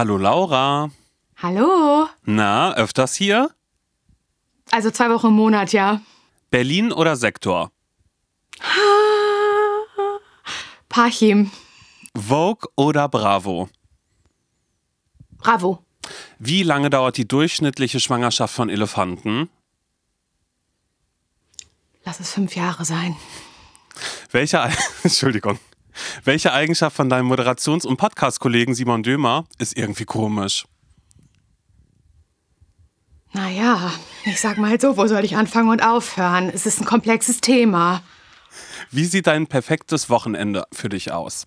Hallo Laura. Hallo. Na, öfters hier? Also zwei Wochen im Monat, ja. Berlin oder Sektor? Pachim. Vogue oder Bravo? Bravo. Wie lange dauert die durchschnittliche Schwangerschaft von Elefanten? Lass es fünf Jahre sein. Welcher, Entschuldigung, welche Eigenschaft von deinem Moderations- und Podcast-Kollegen Simon Dömer ist irgendwie komisch? Naja, ich sag mal so, wo soll ich anfangen und aufhören? Es ist ein komplexes Thema. Wie sieht dein perfektes Wochenende für dich aus?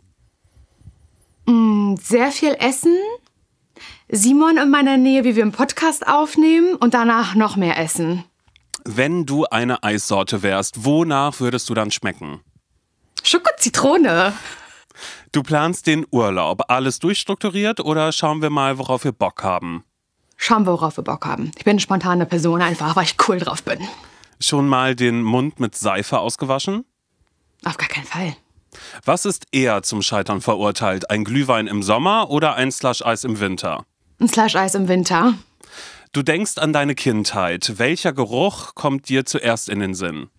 Mm, sehr viel Essen, Simon in meiner Nähe, wie wir einen Podcast aufnehmen und danach noch mehr Essen. Wenn du eine Eissorte wärst, wonach würdest du dann schmecken? Schoko-Zitrone. Du planst den Urlaub. Alles durchstrukturiert oder schauen wir mal, worauf wir Bock haben? Schauen wir, worauf wir Bock haben. Ich bin eine spontane Person, einfach weil ich cool drauf bin. Schon mal den Mund mit Seife ausgewaschen? Auf gar keinen Fall. Was ist eher zum Scheitern verurteilt? Ein Glühwein im Sommer oder ein Slush-Eis im Winter? Ein Slush-Eis im Winter. Du denkst an deine Kindheit. Welcher Geruch kommt dir zuerst in den Sinn?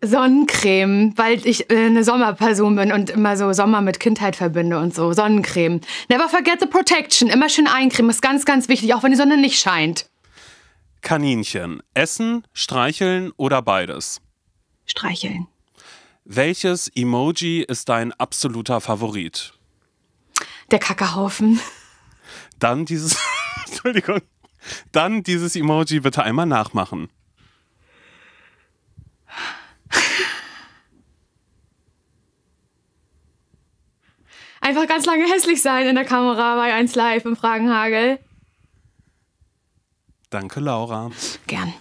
Sonnencreme, weil ich äh, eine Sommerperson bin und immer so Sommer mit Kindheit verbinde und so. Sonnencreme. Never forget the protection. Immer schön eincremen. Ist ganz, ganz wichtig, auch wenn die Sonne nicht scheint. Kaninchen. Essen, streicheln oder beides? Streicheln. Welches Emoji ist dein absoluter Favorit? Der Kackerhaufen. Dann dieses. Entschuldigung. Dann dieses Emoji bitte einmal nachmachen. einfach ganz lange hässlich sein in der Kamera bei 1 Live im Fragenhagel. Danke, Laura. Gern.